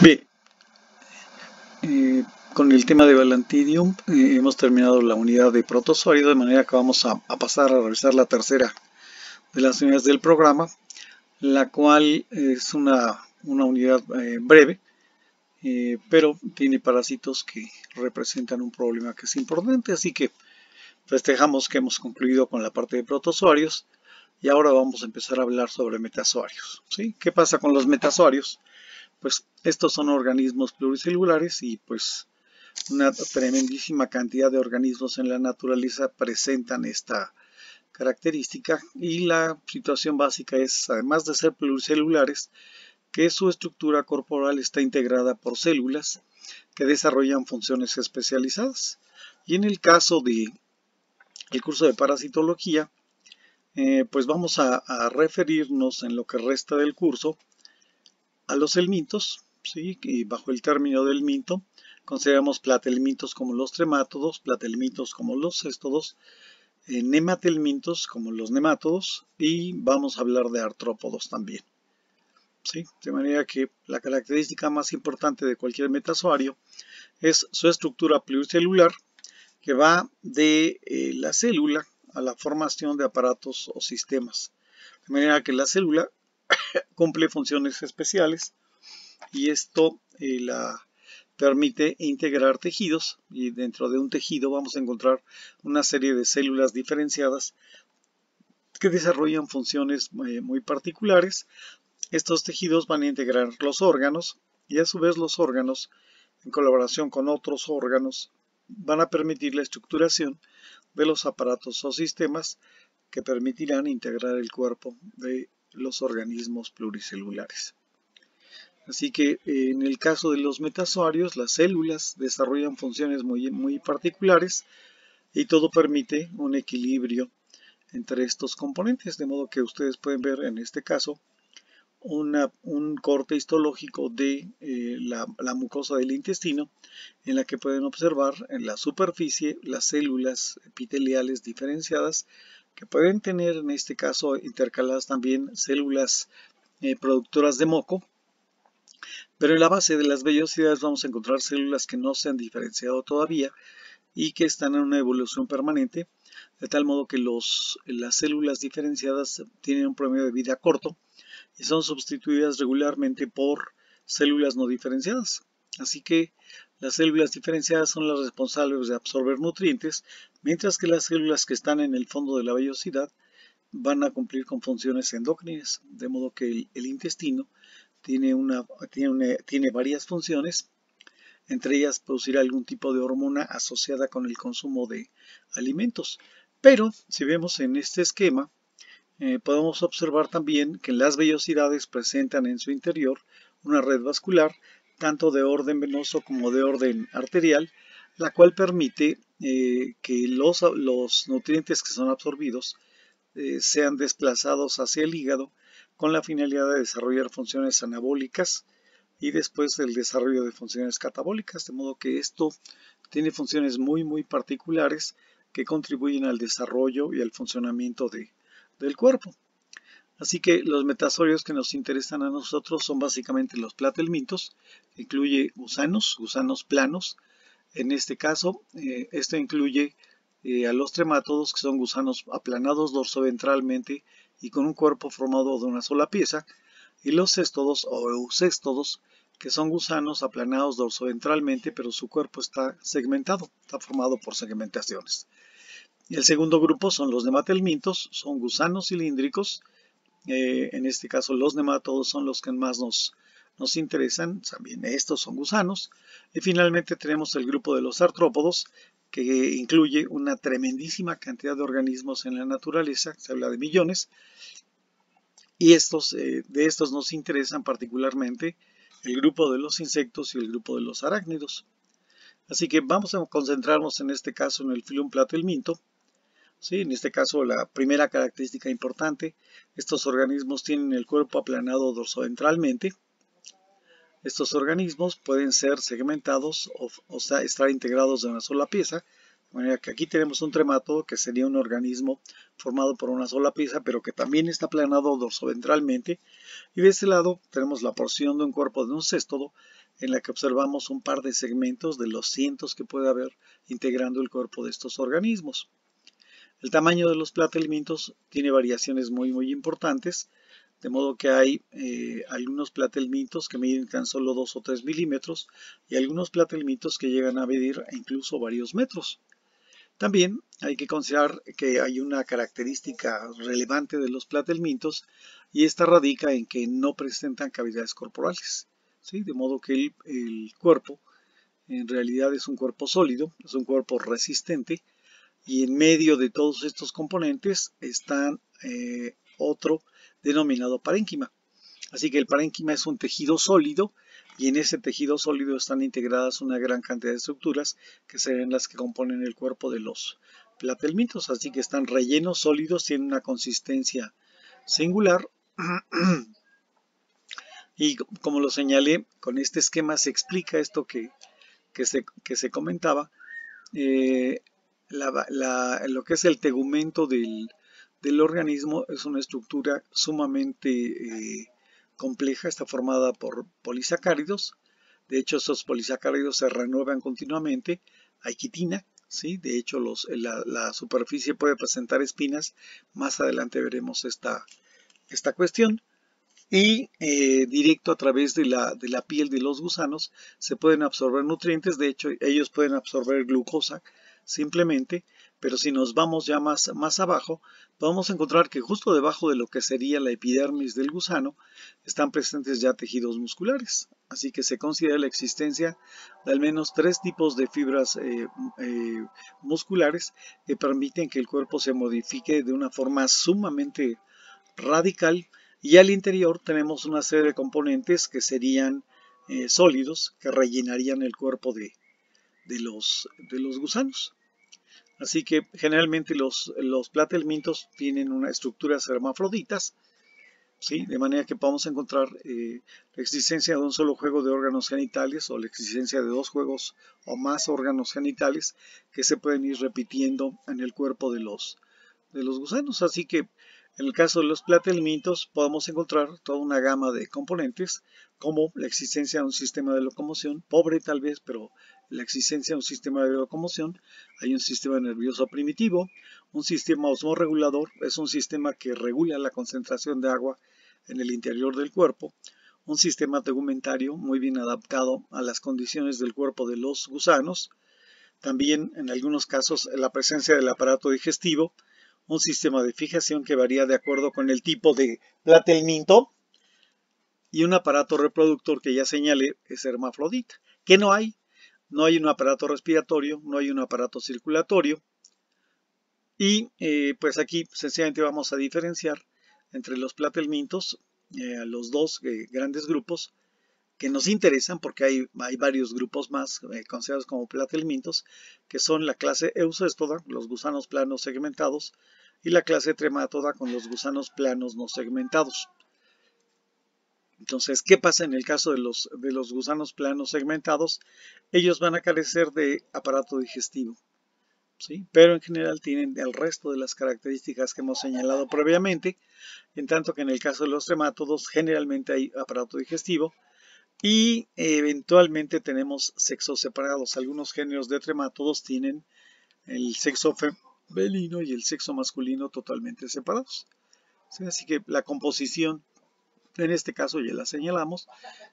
Bien, eh, con el tema de Valantidium eh, hemos terminado la unidad de protozoarios, de manera que vamos a, pasar a revisar la tercera de las unidades del programa, la cual es una, unidad eh, breve, pero tiene parásitos que representan un problema que es importante, así que festejamos que hemos concluido con la parte de protozoarios y ahora vamos a empezar a hablar sobre metazoarios. ¿sí? ¿Qué pasa con los metazoarios? pues estos son organismos pluricelulares y pues una tremendísima cantidad de organismos en la naturaleza presentan esta característica y la situación básica es, además de ser pluricelulares, que su estructura corporal está integrada por células que desarrollan funciones especializadas. Y en el caso de el curso de parasitología, eh, pues vamos a referirnos en lo que resta del curso los elmintos, ¿sí? y bajo el término del minto, consideramos platelmintos como los tremátodos, platelmintos como los céstodos, eh, nematelmintos como los nemátodos y vamos a hablar de artrópodos también. ¿Sí? De manera que la característica más importante de cualquier metazoario es su estructura pluricelular que va de eh, la célula a la formación de aparatos o sistemas. De manera que la célula cumple funciones especiales y esto eh, la permite integrar tejidos y dentro de un tejido vamos a encontrar una serie de células diferenciadas que desarrollan funciones eh, muy particulares. Estos tejidos van a integrar los órganos y a su vez los órganos en colaboración con otros órganos van a permitir la estructuración de los aparatos o sistemas que permitirán integrar el cuerpo de los organismos pluricelulares. Así que eh, en el caso de los metazoarios, las células desarrollan funciones muy, particulares y todo permite un equilibrio entre estos componentes, de modo que ustedes pueden ver en este caso un corte histológico de eh, la, mucosa del intestino en la que pueden observar en la superficie las células epiteliales diferenciadas que pueden tener en este caso intercaladas también células eh, productoras de moco. Pero en la base de las vellosidades vamos a encontrar células que no se han diferenciado todavía y que están en una evolución permanente, de tal modo que los, las células diferenciadas tienen un promedio de vida corto y son sustituidas regularmente por células no diferenciadas. Así que las células diferenciadas son las responsables de absorber nutrientes, mientras que las células que están en el fondo de la vellosidad van a cumplir con funciones endócrinas, de modo que el, intestino tiene, varias funciones, entre ellas producir algún tipo de hormona asociada con el consumo de alimentos. Pero si vemos en este esquema, eh, podemos observar también que las vellosidades presentan en su interior una red vascular tanto de orden venoso como de orden arterial, la cual permite eh, que los, nutrientes que son absorbidos eh, sean desplazados hacia el hígado con la finalidad de desarrollar funciones anabólicas y después el desarrollo de funciones catabólicas, de modo que esto tiene funciones muy muy particulares que contribuyen al desarrollo y al funcionamiento del cuerpo. Así que los metasorios que nos interesan a nosotros son básicamente los platelmintos, que incluye gusanos, gusanos planos. En este caso, eh, esto incluye eh, a los tremátodos, que son gusanos aplanados dorsoventralmente y con un cuerpo formado de una sola pieza, y los céstodos o eucéstodos, que son gusanos aplanados dorsoventralmente, pero su cuerpo está segmentado, está formado por segmentaciones. Y el segundo grupo son los nematelmintos, son gusanos cilíndricos, eh, en este caso los nematodos son los que más nos, interesan, también estos son gusanos. Y finalmente tenemos el grupo de los artrópodos, que incluye una tremendísima cantidad de organismos en la naturaleza, se habla de millones, y estos, eh, de estos nos interesan particularmente el grupo de los insectos y el grupo de los arácnidos. Así que vamos a concentrarnos en este caso en el el minto. En este caso, la primera característica importante, estos organismos tienen el cuerpo aplanado dorsoventralmente. Estos organismos pueden ser segmentados o, sea, estar integrados de una sola pieza, de manera que aquí tenemos un tremato que sería un organismo formado por una sola pieza, pero que también está aplanado dorsoventralmente. Y de este lado tenemos la porción de un cuerpo de un céstodo en la que observamos un par de segmentos de los cientos que puede haber integrando el cuerpo de estos organismos. El tamaño de los platelmintos tiene variaciones muy muy importantes, de modo que hay eh, algunos platelmintos que miden tan solo 2 o 3 milímetros y algunos platelmintos que llegan a medir incluso varios metros. También hay que considerar que hay una característica relevante de los platelmintos y esta radica en que no presentan cavidades corporales, ¿sí? de modo que el cuerpo en realidad es un cuerpo sólido, es un cuerpo resistente y en medio de todos estos componentes están eh, otro denominado parénquima. Así que el parénquima es un tejido sólido y en ese tejido sólido están integradas una gran cantidad de estructuras que serán las que componen el cuerpo de los platelmitos. así que están rellenos sólidos, tienen una consistencia singular y como lo señalé, con este esquema se explica esto que, que, se, que se comentaba, eh, lo que es el tegumento del, del organismo es una estructura sumamente eh, compleja, está formada por polisacáridos, de hecho esos polisacáridos se renuevan continuamente, hay quitina, de hecho eh, la, superficie puede presentar espinas, más adelante veremos esta, esta cuestión, y eh, directo a través de la, de la piel de los gusanos se pueden absorber nutrientes, de hecho ellos pueden absorber glucosa, simplemente, pero si nos vamos ya más, más abajo, vamos a encontrar que justo debajo de lo que sería la epidermis del gusano están presentes ya tejidos musculares. Así que se considera la existencia de al menos tres tipos de fibras eh, eh, musculares que permiten que el cuerpo se modifique de una forma sumamente radical y al interior tenemos una serie de componentes que serían eh, sólidos que rellenarían el cuerpo de los gusanos. Así que generalmente los, los platelmintos tienen una estructura hermafroditas, ¿sí? de manera que podemos encontrar eh, la existencia de un solo juego de órganos genitales o la existencia de dos juegos o más órganos genitales que se pueden ir repitiendo en el cuerpo de los, de los gusanos. Así que en el caso de los platelmintos podemos encontrar toda una gama de componentes como la existencia de un sistema de locomoción pobre tal vez, pero la existencia de un sistema de locomoción, hay un sistema nervioso primitivo, un sistema osmoregulador, es un sistema que regula la concentración de agua en el interior del cuerpo, un sistema tegumentario muy bien adaptado a las condiciones del cuerpo de los gusanos, también en algunos casos la presencia del aparato digestivo, un sistema de fijación que varía de acuerdo con el tipo de platelminto y un aparato reproductor que ya señalé es hermafrodita, que no hay no hay un aparato respiratorio, no hay un aparato circulatorio. Y eh, pues aquí sencillamente vamos a diferenciar entre los platelmintos, eh, los dos eh, grandes grupos que nos interesan porque hay, varios grupos más considerados como platelmintos, que son la clase Eucestoda, los gusanos planos segmentados, y la clase Trematoda con los gusanos planos no segmentados. Entonces, ¿qué pasa en el caso de los, de los gusanos planos segmentados? Ellos van a carecer de aparato digestivo, ¿sí? pero en general tienen el resto de las características que hemos señalado previamente, en tanto que en el caso de los tremátodos generalmente hay aparato digestivo y eventualmente tenemos sexos separados. Algunos géneros de tremátodos tienen el sexo femenino y el sexo masculino totalmente separados. Así que la composición en este caso ya la señalamos.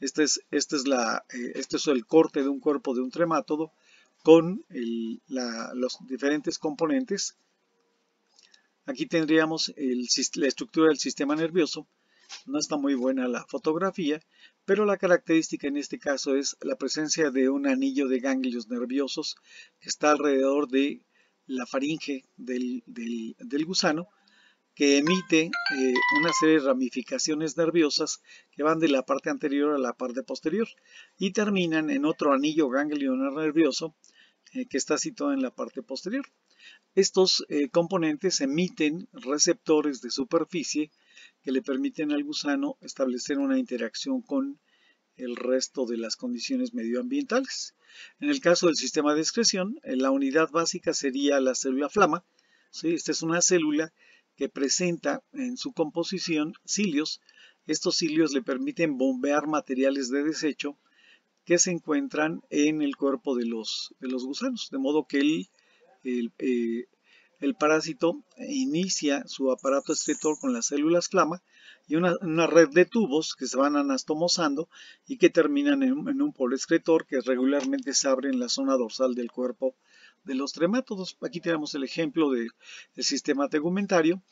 Este, este, eh, este es, el corte de un cuerpo de un tremátodo con los diferentes componentes. Aquí tendríamos la estructura del sistema nervioso. No está muy buena la fotografía, pero la característica en este caso es la presencia de un anillo de ganglios nerviosos que está alrededor de la faringe del gusano que emite eh, una serie de ramificaciones nerviosas que van de la parte anterior a la parte posterior y terminan en otro anillo ganglionar nervioso eh, que está situado en la parte posterior. Estos eh, componentes emiten receptores de superficie que le permiten al gusano establecer una interacción con el resto de las condiciones medioambientales. En el caso del sistema de excreción, la unidad básica sería la célula flama. ¿sí? Esta es una célula que presenta en su composición cilios. Estos cilios le permiten bombear materiales de desecho que se encuentran en el cuerpo de los, de los gusanos, de modo que el, el, eh, parásito inicia su aparato excretor con las células clama y una, red de tubos que se van anastomosando y que terminan en, un polo excretor que regularmente se abre en la zona dorsal del cuerpo de los tremátodos. Aquí tenemos el ejemplo del el sistema tegumentario.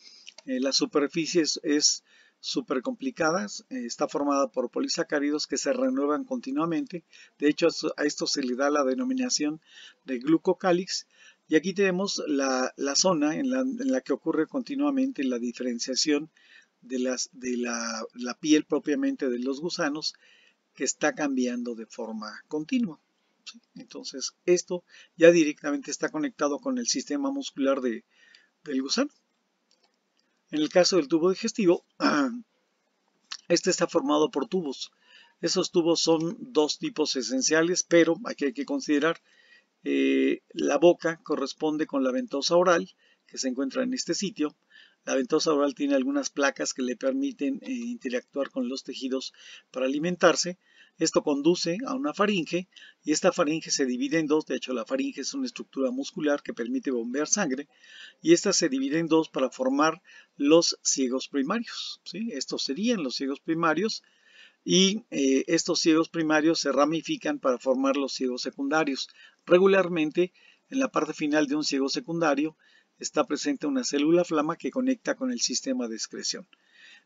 Eh, las la superficie es, súper complicadas. Eh, está formada por polisacáridos que se renuevan continuamente. De hecho, a esto se le da la denominación de glucocálix. Y aquí tenemos la, zona en la, que ocurre continuamente la diferenciación de, las, de la, la piel propiamente de los gusanos que está cambiando de forma continua. Entonces esto ya directamente está conectado con el sistema muscular del gusano. En el caso del tubo digestivo, este está formado por tubos. Esos tubos son dos tipos esenciales, pero aquí hay que considerar que eh, la boca corresponde con la ventosa oral que se encuentra en este sitio. La ventosa oral tiene algunas placas que le permiten eh, interactuar con los tejidos para alimentarse. Esto conduce a una faringe y esta faringe se divide en dos. De hecho, la faringe es una estructura muscular que permite bombear sangre y esta se divide en dos para formar los ciegos primarios. ¿sí? Estos serían los ciegos primarios y eh, estos ciegos primarios se ramifican para formar los ciegos secundarios. Regularmente, en la parte final de un ciego secundario está presente una célula flama que conecta con el sistema de excreción.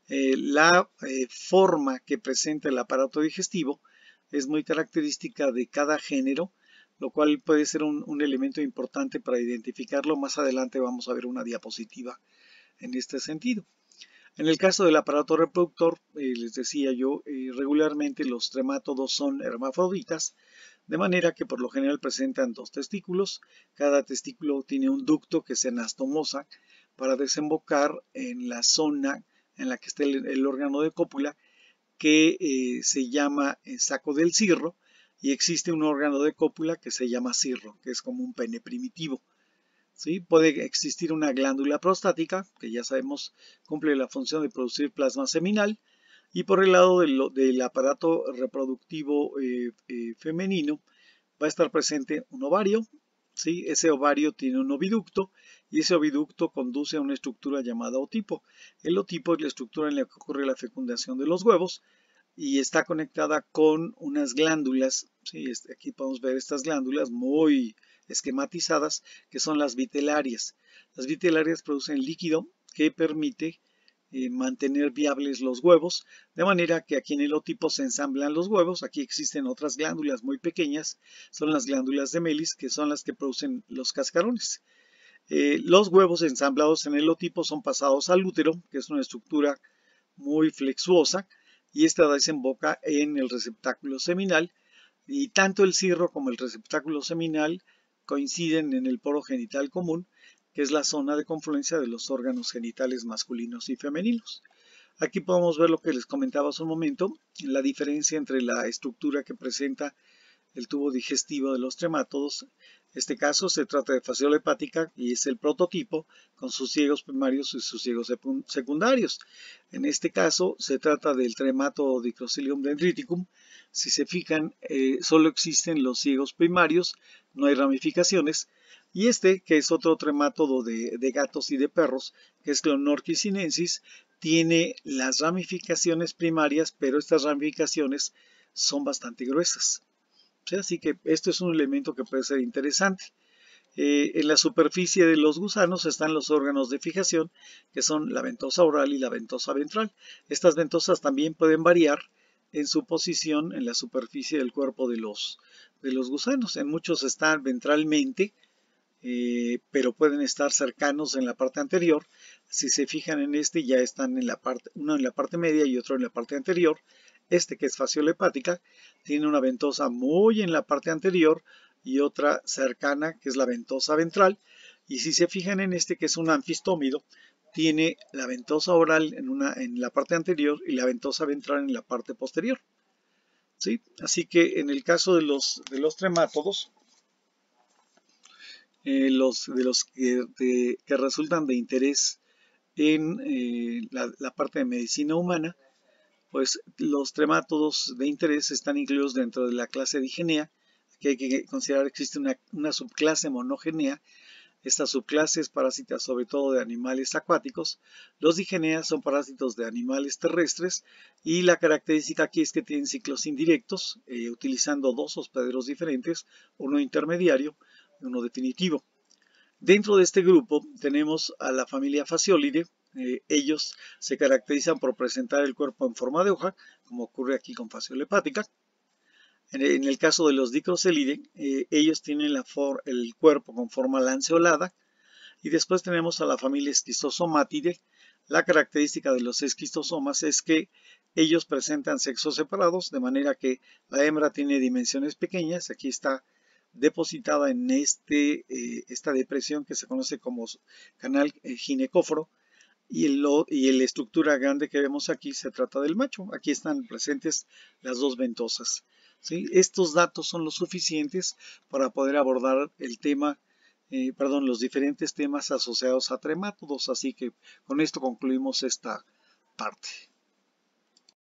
Eh, la eh, forma que presenta el aparato digestivo es muy característica de cada género, lo cual puede ser un, elemento importante para identificarlo. Más adelante vamos a ver una diapositiva en este sentido. En el caso del aparato reproductor, eh, les decía yo, regularmente los tremátodos son hermafroditas, de manera que por lo general presentan dos testículos. Cada testículo tiene un ducto que se anastomosa para desembocar en la zona en la que está el, órgano de cópula, que eh, se llama eh, saco del cirro, y existe un órgano de cópula que se llama cirro, que es como un pene primitivo. ¿Sí? Puede existir una glándula prostática, que ya sabemos cumple la función de producir plasma seminal, y por el lado del, aparato reproductivo eh, femenino va a estar presente un ovario, ese ovario tiene un oviducto y ese oviducto conduce a una estructura llamada otipo. El otipo es la estructura en la que ocurre la fecundación de los huevos y está conectada con unas glándulas, este, aquí podemos ver estas glándulas muy esquematizadas que son las vitelarias. Las vitelarias producen líquido que permite eh, mantener viables los huevos, de manera que aquí en el otipo se ensamblan los huevos, aquí existen otras glándulas muy pequeñas, son las glándulas de Melis, que son las que producen los cascarones. Eh, los huevos ensamblados en el otipo son pasados al útero, que es una estructura muy flexuosa, y esta desemboca en el receptáculo seminal, y tanto el cirro como el receptáculo seminal coinciden en el poro genital común, que es la zona de confluencia de los órganos genitales masculinos y femeninos. Aquí podemos ver lo que les comentaba hace un momento, la diferencia entre la estructura que presenta el tubo digestivo de los tremátodos. En este caso se trata de fasciola hepática y es el prototipo con sus ciegos primarios y sus ciegos secundarios. En este caso se trata del tremato dicrocilium dendriticum. Si se fijan, eh, solo existen los ciegos primarios, no hay ramificaciones, y este, que es otro tremátodo de, gatos y de perros, que es Clonorchis sinensis, tiene las ramificaciones primarias, pero estas ramificaciones son bastante gruesas. Así que esto es un elemento que puede ser interesante. Eh, en la superficie de los gusanos están los órganos de fijación, que son la ventosa oral y la ventosa ventral. Estas ventosas también pueden variar en su posición en la superficie del cuerpo de los, de los gusanos. En muchos están ventralmente, eh, pero pueden estar cercanos en la parte anterior. Si se fijan en este, ya están en la parte, uno en la parte media y otro en la parte anterior. Este que es fasciolepática tiene una ventosa muy en la parte anterior y otra cercana que es la ventosa ventral. Y si se fijan en este que es un anfistómido, tiene la ventosa oral en, una, en la parte anterior y la ventosa ventral en la parte posterior. ¿Sí? Así que en el caso de los, de los tremápodos, eh, los, de los que, resultan de interés en eh, la, parte de medicina humana, pues los tremátodos de interés están incluidos dentro de la clase digenea, que hay que considerar que existe una, subclase monogenea, subclase es parásita sobre todo de animales acuáticos. Los digeneas son parásitos de animales terrestres y la característica aquí es que tienen ciclos indirectos, eh, utilizando dos hospederos diferentes, uno intermediario, uno definitivo. Dentro de este grupo tenemos a la familia faciolide. Eh, ellos se caracterizan por presentar el cuerpo en forma de hoja, como ocurre aquí con fasiolepática. hepática. En, el caso de los dicrocelide, eh, ellos tienen el cuerpo con forma lanceolada. Y después tenemos a la familia Esquistosomatidae. La característica de los esquistosomas es que ellos presentan sexos separados, de manera que la hembra tiene dimensiones pequeñas. Aquí está depositada en este, eh, esta depresión que se conoce como canal eh, ginecóforo y, el, y la estructura grande que vemos aquí se trata del macho. Aquí están presentes las dos ventosas. ¿sí? Estos datos son los suficientes para poder abordar el tema eh, perdón, los diferentes temas asociados a tremátodos. Así que con esto concluimos esta parte.